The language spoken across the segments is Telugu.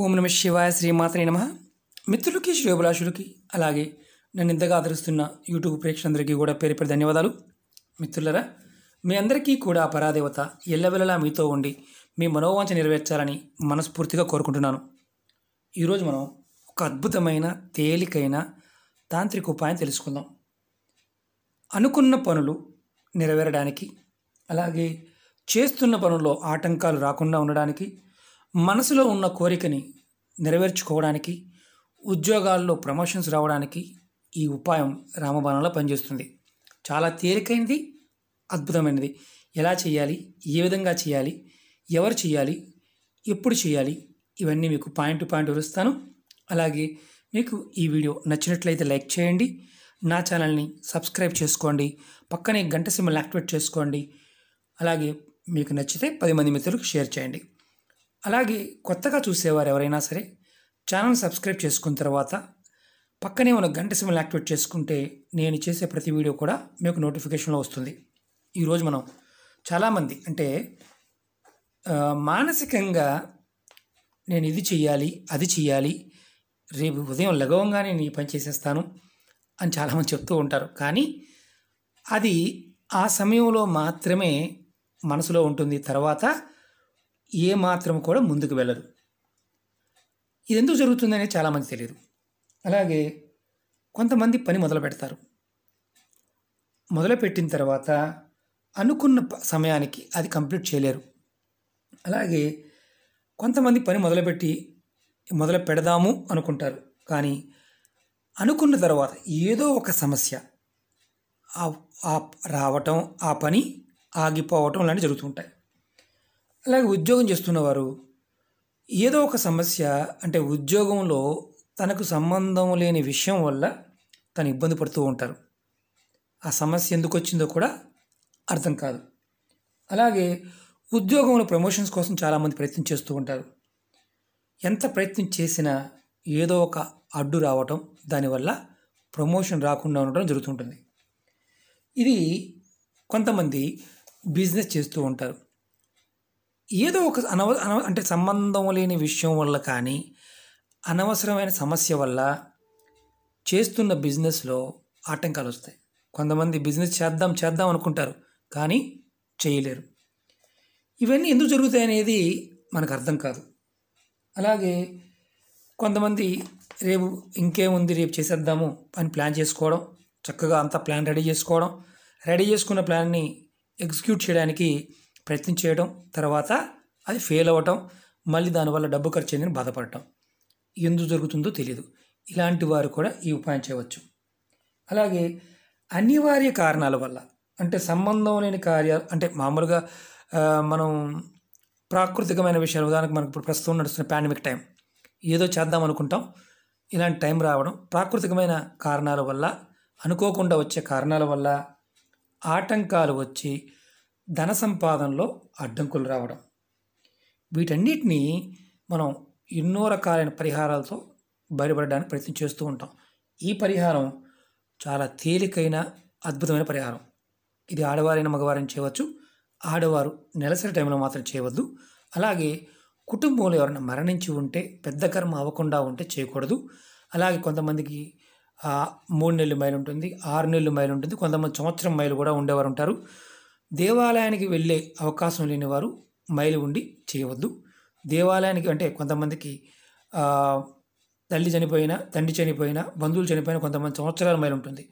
ఓం నమ శివాయ శ్రీమాతని నమ మిత్రులకి శ్రేభులాషులకి అలాగే నన్ను ఇంతగా ఆదరిస్తున్న యూట్యూబ్ ప్రేక్షకులందరికీ కూడా పేరు పేరు ధన్యవాదాలు మిత్రులరా మీ అందరికీ కూడా పరాదేవత ఎల్లవెల్లలా మీతో ఉండి మీ మనోవాంఛ నెరవేర్చాలని మనస్ఫూర్తిగా కోరుకుంటున్నాను ఈరోజు మనం ఒక అద్భుతమైన తేలికైన తాంత్రిక ఉపాయం తెలుసుకుందాం అనుకున్న పనులు నెరవేరడానికి అలాగే చేస్తున్న పనుల్లో ఆటంకాలు రాకుండా ఉండడానికి మనసులో ఉన్న కోరికని నెరవేర్చుకోవడానికి ఉద్యోగాల్లో ప్రమోషన్స్ రావడానికి ఈ ఉపాయం రామబాణంలో పనిచేస్తుంది చాలా తేలికైనది అద్భుతమైనది ఎలా చేయాలి ఏ విధంగా చేయాలి ఎవరు చేయాలి ఎప్పుడు చేయాలి ఇవన్నీ మీకు పాయింట్ టు పాయింట్ వివరిస్తాను అలాగే మీకు ఈ వీడియో నచ్చినట్లయితే లైక్ చేయండి నా ఛానల్ని సబ్స్క్రైబ్ చేసుకోండి పక్కనే గంట సిమ్మల్ని యాక్టివేట్ చేసుకోండి అలాగే మీకు నచ్చితే పది మంది మిత్రులకు షేర్ చేయండి అలాగే కొత్తగా చూసేవారు ఎవరైనా సరే ఛానల్ సబ్స్క్రైబ్ చేసుకున్న తర్వాత పక్కనే ఉన్న గంట సిమ్లు యాక్టివేట్ చేసుకుంటే నేను చేసే ప్రతి వీడియో కూడా మీకు నోటిఫికేషన్లో వస్తుంది ఈరోజు మనం చాలామంది అంటే మానసికంగా నేను ఇది చేయాలి అది చేయాలి రేపు ఉదయం లఘవంగా నేను ఈ పని చేసేస్తాను అని చాలామంది చెప్తూ ఉంటారు కానీ అది ఆ సమయంలో మాత్రమే మనసులో ఉంటుంది తర్వాత ఏ మాత్రం కూడా ముందుకు వెళ్ళదు ఇది ఎందుకు జరుగుతుందని చాలామంది తెలియదు అలాగే కొంతమంది పని మొదలు పెడతారు మొదలుపెట్టిన తర్వాత అనుకున్న సమయానికి అది కంప్లీట్ చేయలేరు అలాగే కొంతమంది పని మొదలుపెట్టి మొదలు పెడదాము అనుకుంటారు కానీ అనుకున్న తర్వాత ఏదో ఒక సమస్య రావటం ఆ పని ఆగిపోవటం లాంటివి జరుగుతుంటాయి అలాగే ఉద్యోగం చేస్తున్నవారు ఏదో ఒక సమస్య అంటే ఉద్యోగంలో తనకు సంబంధం లేని విషయం వల్ల తను ఇబ్బంది పడుతూ ఉంటారు ఆ సమస్య ఎందుకు వచ్చిందో కూడా అర్థం కాదు అలాగే ఉద్యోగంలో ప్రమోషన్స్ కోసం చాలామంది ప్రయత్నం చేస్తూ ఉంటారు ఎంత ప్రయత్నం చేసినా ఏదో ఒక అడ్డు రావటం దానివల్ల ప్రమోషన్ రాకుండా ఉండడం జరుగుతుంటుంది ఇది కొంతమంది బిజినెస్ చేస్తూ ఉంటారు ఏదో ఒక అనవ అంటే సంబంధం లేని విషయం వల్ల కానీ అనవసరమైన సమస్య వల్ల చేస్తున్న బిజినెస్లో ఆటంకాలు వస్తాయి కొంతమంది బిజినెస్ చేద్దాం చేద్దాం అనుకుంటారు కానీ చేయలేరు ఇవన్నీ ఎందుకు జరుగుతాయి అనేది మనకు అర్థం కాదు అలాగే కొంతమంది రేపు ఇంకేముంది రేపు చేసేద్దాము అని ప్లాన్ చేసుకోవడం చక్కగా అంతా ప్లాన్ రెడీ చేసుకోవడం రెడీ చేసుకున్న ప్లాన్ని ఎగ్జిక్యూట్ చేయడానికి ప్రయత్నం చేయడం తర్వాత అది ఫెయిల్ అవ్వటం మళ్ళీ దానివల్ల డబ్బు ఖర్చు అయిందని బాధపడటం ఎందుకు జరుగుతుందో తెలియదు ఇలాంటి వారు కూడా ఈ ఉపాయం చేయవచ్చు అలాగే అనివార్య కారణాల వల్ల అంటే సంబంధం లేని కార్యాలు అంటే మామూలుగా మనం ప్రాకృతికమైన విషయాలు ఉదాహరణకు మనకు ఇప్పుడు ప్రస్తుతం నడుస్తున్న పాండమిక్ టైం ఏదో చేద్దాం అనుకుంటాం ఇలాంటి టైం రావడం ప్రాకృతికమైన కారణాల వల్ల అనుకోకుండా వచ్చే కారణాల వల్ల ఆటంకాలు వచ్చి ధన సంపాదనలో అడ్డంకులు రావడం వీటన్నిటినీ మనం ఎన్నో రకాలైన పరిహారాలతో బయటపడడానికి ప్రయత్నం చేస్తూ ఉంటాం ఈ పరిహారం చాలా తేలికైన అద్భుతమైన పరిహారం ఇది ఆడవారైన మగవారిని చేయవచ్చు ఆడవారు నెలసరి టైంలో మాత్రం చేయవద్దు అలాగే కుటుంబంలో ఎవరైనా మరణించి ఉంటే పెద్ద కర్మ అవ్వకుండా ఉంటే చేయకూడదు అలాగే కొంతమందికి మూడు నెలలు మైలు ఉంటుంది ఆరు నెలలు మైలు ఉంటుంది కొంతమంది సంవత్సరం మైలు కూడా ఉండేవారు ఉంటారు దేవాలయానికి వెళ్ళే అవకాశం లేనివారు మైలు ఉండి చేయవద్దు దేవాలయానికి అంటే కొంతమందికి తల్లి చనిపోయినా తండ్రి చనిపోయినా బంధువులు చనిపోయినా కొంతమంది సంవత్సరాల మైలు ఉంటుంది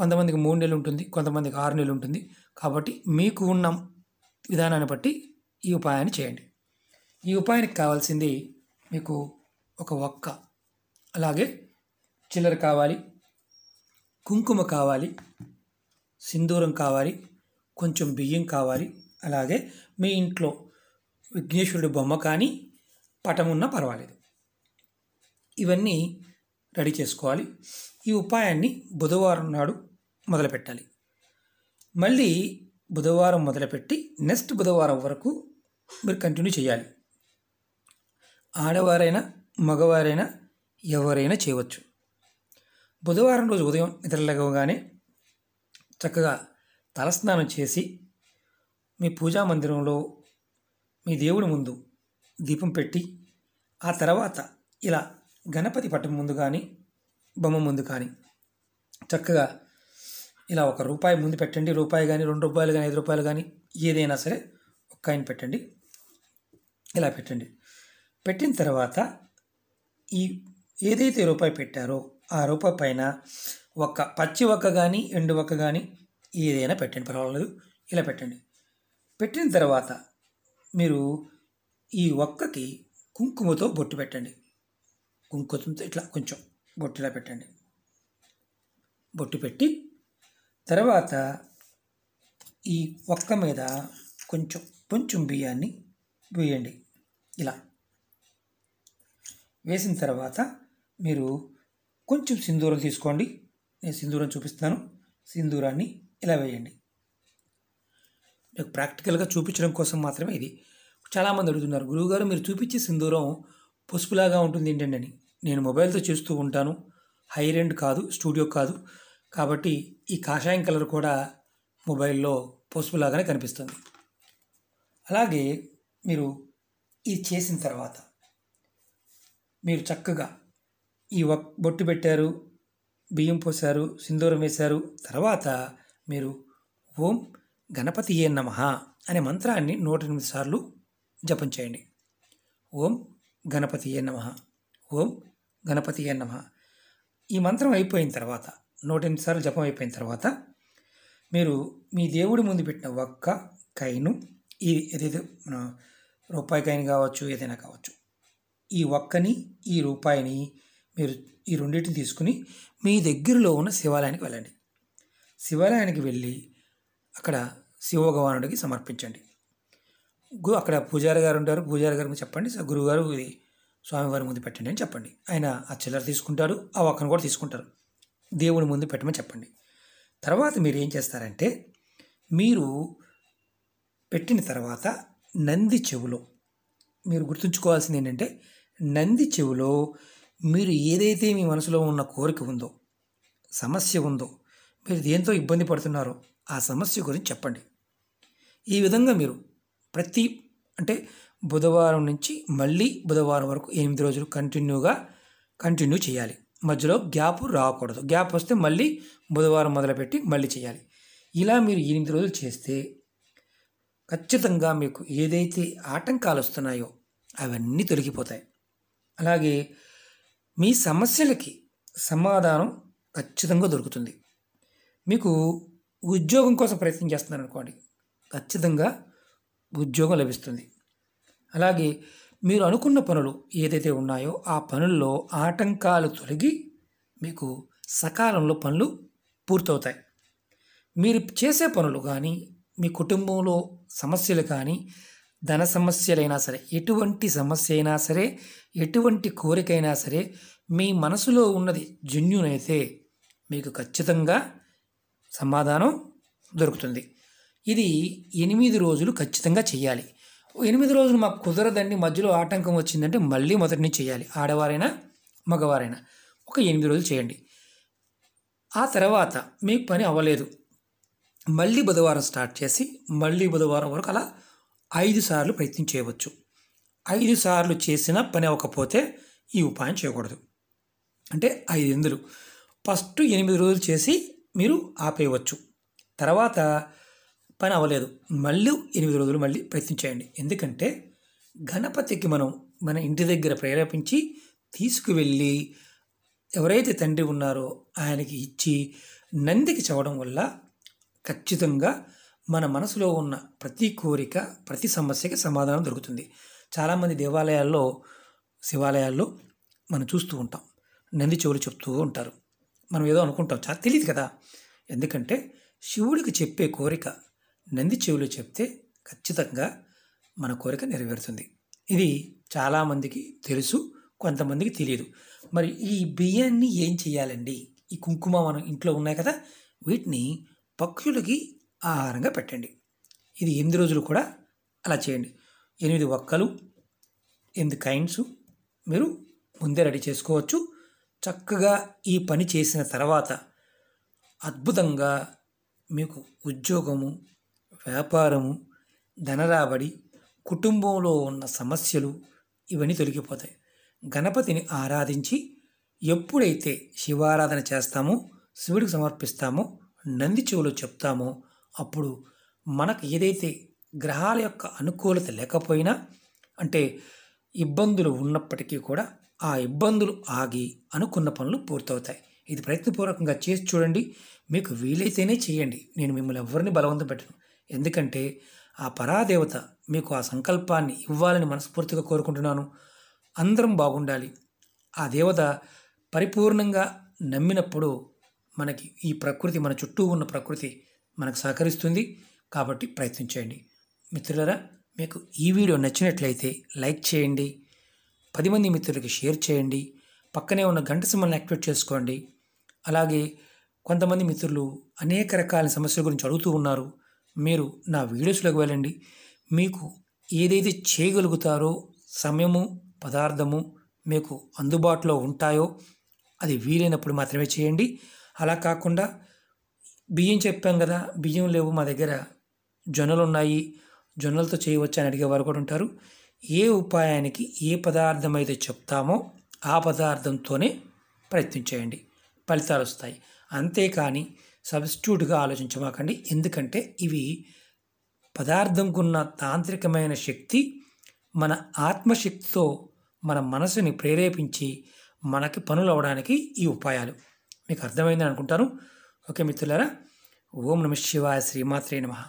కొంతమందికి మూడు నెలలు ఉంటుంది కొంతమందికి ఆరు నెలలు ఉంటుంది కాబట్టి మీకు ఉన్న విధానాన్ని బట్టి ఈ ఉపాయాన్ని చేయండి ఈ ఉపాయానికి కావాల్సింది మీకు ఒక ఒక్క అలాగే చిల్లర కావాలి కుంకుమ కావాలి సింధూరం కావాలి కొంచెం బియ్యం కావాలి అలాగే మీ ఇంట్లో విఘ్నేశ్వరుడి బొమ్మ కానీ పటం ఉన్నా పర్వాలేదు ఇవన్నీ రెడీ చేసుకోవాలి ఈ ఉపాయాన్ని బుధవారం నాడు మొదలుపెట్టాలి మళ్ళీ బుధవారం మొదలుపెట్టి నెక్స్ట్ బుధవారం వరకు మీరు కంటిన్యూ చేయాలి ఆడవారైనా మగవారైనా ఎవరైనా చేయవచ్చు బుధవారం రోజు ఉదయం నిద్రలగవగానే చక్కగా తలస్నానం చేసి మీ పూజా మందిరంలో మీ దేవుడి ముందు దీపం పెట్టి ఆ తర్వాత ఇలా గణపతి పట్టం ముందు కానీ బొమ్మ ముందు కానీ చక్కగా ఇలా ఒక రూపాయి ముందు పెట్టండి రూపాయి కానీ రెండు రూపాయలు కానీ ఐదు రూపాయలు కానీ ఏదైనా సరే ఒక కాయిన్ పెట్టండి ఇలా పెట్టండి పెట్టిన తర్వాత ఈ ఏదైతే రూపాయి పెట్టారో ఆ రూపాయి పైన ఒక పచ్చి ఒక్క కానీ ఎండు ఒక్క కానీ ఏదైనా పెట్టండి పర్వాలేదు ఇలా పెట్టండి పెట్టిన తర్వాత మీరు ఈ ఒక్కకి కుంకుమతో బొట్టు పెట్టండి కుంకుమతో ఇట్లా కొంచెం బొట్టు ఇలా పెట్టండి బొట్టు పెట్టి తర్వాత ఈ ఒక్క మీద కొంచెం కొంచెం బియ్యాన్ని వేయండి ఇలా వేసిన తర్వాత మీరు కొంచెం సింధూరం తీసుకోండి నేను సింధూరం చూపిస్తాను సింధూరాన్ని ఇలా వేయండి మీకు ప్రాక్టికల్గా చూపించడం కోసం మాత్రమే ఇది చాలామంది అడుగుతున్నారు గురువుగారు మీరు చూపించే సింధూరం పసుపులాగా ఉంటుంది ఏంటండి అని నేను మొబైల్తో చేస్తూ ఉంటాను హై రెండ్ కాదు స్టూడియో కాదు కాబట్టి ఈ కాషాయం కలర్ కూడా మొబైల్లో పసుపులాగానే కనిపిస్తుంది అలాగే మీరు ఇది చేసిన తర్వాత మీరు చక్కగా ఈ బొట్టు పెట్టారు బియ్యం పోసారు సింధూరం వేశారు తర్వాత మీరు ఓం గణపతి ఏ నమ అనే మంత్రాన్ని నూట ఎనిమిది సార్లు జపం చేయండి ఓం గణపతి ఏ నమ ఓం గణపతి ఏ నమ ఈ మంత్రం అయిపోయిన తర్వాత నూట ఎనిమిది సార్లు జపం అయిపోయిన తర్వాత మీరు మీ దేవుడి ముందు పెట్టిన ఒక్క కైను ఈ ఏదైతే మన రూపాయి కైన్ కావచ్చు ఏదైనా కావచ్చు ఈ ఒక్కని ఈ రూపాయిని మీరు ఈ రెండింటిని తీసుకుని మీ దగ్గరలో ఉన్న శివాలయానికి వెళ్ళండి శివాలయానికి వెళ్ళి అక్కడ శివోగవానుడికి సమర్పించండి అక్కడ పూజారి గారు ఉంటారు పూజారి గారికి చెప్పండి గురువుగారు ఇది స్వామివారి ముందు పెట్టండి అని చెప్పండి ఆయన ఆ చిల్లర తీసుకుంటారు ఆ ఒక్కను కూడా తీసుకుంటారు దేవుని ముందు పెట్టమని చెప్పండి తర్వాత మీరు ఏం చేస్తారంటే మీరు పెట్టిన తర్వాత నంది చెవులో మీరు గుర్తుంచుకోవాల్సింది ఏంటంటే నంది చెవులో మీరు ఏదైతే మీ మనసులో ఉన్న కోరిక ఉందో సమస్య ఉందో మీరు దేంతో ఇబ్బంది పడుతున్నారో ఆ సమస్య గురించి చెప్పండి ఈ విధంగా మీరు ప్రతి అంటే బుధవారం నుంచి మళ్ళీ బుధవారం వరకు ఎనిమిది రోజులు కంటిన్యూగా కంటిన్యూ చేయాలి మధ్యలో గ్యాప్ రాకూడదు గ్యాప్ వస్తే మళ్ళీ బుధవారం మొదలుపెట్టి మళ్ళీ చేయాలి ఇలా మీరు ఎనిమిది రోజులు చేస్తే ఖచ్చితంగా మీకు ఏదైతే ఆటంకాలు వస్తున్నాయో అవన్నీ తొలగిపోతాయి అలాగే మీ సమస్యలకి సమాధానం ఖచ్చితంగా దొరుకుతుంది మీకు ఉద్యోగం కోసం ప్రయత్నం చేస్తున్నారు అనుకోండి ఖచ్చితంగా ఉద్యోగం లభిస్తుంది అలాగే మీరు అనుకున్న పనులు ఏదైతే ఉన్నాయో ఆ పనుల్లో ఆటంకాలు తొలగి మీకు సకాలంలో పనులు పూర్తవుతాయి మీరు చేసే పనులు కానీ మీ కుటుంబంలో సమస్యలు కానీ ధన సమస్యలైనా సరే ఎటువంటి సమస్య అయినా సరే ఎటువంటి కోరికైనా సరే మీ మనసులో ఉన్నది జున్యునైతే మీకు ఖచ్చితంగా సమాధానం దొరుకుతుంది ఇది ఎనిమిది రోజులు ఖచ్చితంగా చేయాలి ఎనిమిది రోజులు మాకు కుదరదండి మధ్యలో ఆటంకం వచ్చిందంటే మళ్ళీ మొదటి నుంచి చేయాలి ఆడవారైనా మగవారైనా ఒక ఎనిమిది రోజులు చేయండి ఆ తర్వాత మీకు పని అవ్వలేదు మళ్ళీ బుధవారం స్టార్ట్ చేసి మళ్ళీ బుధవారం వరకు అలా ఐదు సార్లు ప్రయత్నం చేయవచ్చు ఐదు సార్లు చేసినా పని అవ్వకపోతే ఈ ఉపాయం చేయకూడదు అంటే ఐదు ఎందులు ఫస్ట్ ఎనిమిది రోజులు చేసి మీరు ఆపేయవచ్చు తర్వాత పని అవ్వలేదు మళ్ళీ ఎనిమిది రోజులు మళ్ళీ ప్రయత్నించేయండి ఎందుకంటే గణపతికి మనం మన ఇంటి దగ్గర ప్రేరేపించి తీసుకువెళ్ళి ఎవరైతే తండ్రి ఉన్నారో ఆయనకి ఇచ్చి నందికి చవడం వల్ల ఖచ్చితంగా మన మనసులో ఉన్న ప్రతి కోరిక ప్రతి సమస్యకి సమాధానం దొరుకుతుంది చాలామంది దేవాలయాల్లో శివాలయాల్లో మనం చూస్తూ ఉంటాం నంది చెవులు చెప్తూ ఉంటారు మనం ఏదో అనుకుంటాం చాలా తెలియదు కదా ఎందుకంటే శివుడికి చెప్పే కోరిక నంది చెవులు చెప్తే ఖచ్చితంగా మన కోరిక నెరవేరుతుంది ఇది చాలామందికి తెలుసు కొంతమందికి తెలియదు మరి ఈ బియ్యాన్ని ఏం చేయాలండి ఈ కుంకుమ మనం ఇంట్లో ఉన్నాయి కదా వీటిని పక్షులకి ఆహారంగా పెట్టండి ఇది ఎనిమిది రోజులు కూడా అలా చేయండి ఎనిమిది ఒక్కలు ఎనిమిది కైండ్స్ మీరు ముందే రెడీ చేసుకోవచ్చు చక్కగా ఈ పని చేసిన తర్వాత అద్భుతంగా మీకు ఉద్యోగము వ్యాపారము ధనరాబడి కుటుంబంలో ఉన్న సమస్యలు ఇవన్నీ తొలగిపోతాయి గణపతిని ఆరాధించి ఎప్పుడైతే శివారాధన చేస్తామో శివుడికి సమర్పిస్తామో నంది చెవులు చెప్తామో అప్పుడు మనకు ఏదైతే గ్రహాల యొక్క అనుకూలత లేకపోయినా అంటే ఇబ్బందులు ఉన్నప్పటికీ కూడా ఆ ఇబ్బందులు ఆగి అనుకున్న పనులు పూర్తవుతాయి ఇది ప్రయత్నపూర్వకంగా చేసి చూడండి మీకు వీలైతేనే చేయండి నేను మిమ్మల్ని ఎవరిని బలవంతం పెట్టను ఎందుకంటే ఆ పరాదేవత మీకు ఆ సంకల్పాన్ని ఇవ్వాలని మనస్ఫూర్తిగా కోరుకుంటున్నాను అందరం బాగుండాలి ఆ దేవత పరిపూర్ణంగా నమ్మినప్పుడు మనకి ఈ ప్రకృతి మన చుట్టూ ఉన్న ప్రకృతి మనకు సహకరిస్తుంది కాబట్టి ప్రయత్నించండి మిత్రులరా మీకు ఈ వీడియో నచ్చినట్లయితే లైక్ చేయండి పది మంది మిత్రులకి షేర్ చేయండి పక్కనే ఉన్న గంట సింబల్ని యాక్టివేట్ చేసుకోండి అలాగే కొంతమంది మిత్రులు అనేక రకాల సమస్యల గురించి అడుగుతూ ఉన్నారు మీరు నా వీడియోస్లోకి వెళ్ళండి మీకు ఏదైతే చేయగలుగుతారో సమయము పదార్థము మీకు అందుబాటులో ఉంటాయో అది వీలైనప్పుడు మాత్రమే చేయండి అలా కాకుండా బియ్యం చెప్పాం కదా బియ్యం లేవు మా దగ్గర జొన్నలు ఉన్నాయి జొన్నలతో చేయవచ్చు అని అడిగే వారు కూడా ఉంటారు ఏ ఉపాయానికి ఏ పదార్థం అయితే చెప్తామో ఆ పదార్థంతోనే ప్రయత్నం చేయండి ఫలితాలు వస్తాయి అంతేకాని సబ్స్టిట్యూట్గా ఆలోచించమాకండి ఎందుకంటే ఇవి పదార్థంకున్న తాంత్రికమైన శక్తి మన ఆత్మశక్తితో మన మనసుని ప్రేరేపించి మనకి పనులు అవడానికి ఈ ఉపాయాలు మీకు అర్థమైందని అనుకుంటాను ఓకే మిత్రులారా ఓం నమ శివాయ శ్రీమాత్రే నమ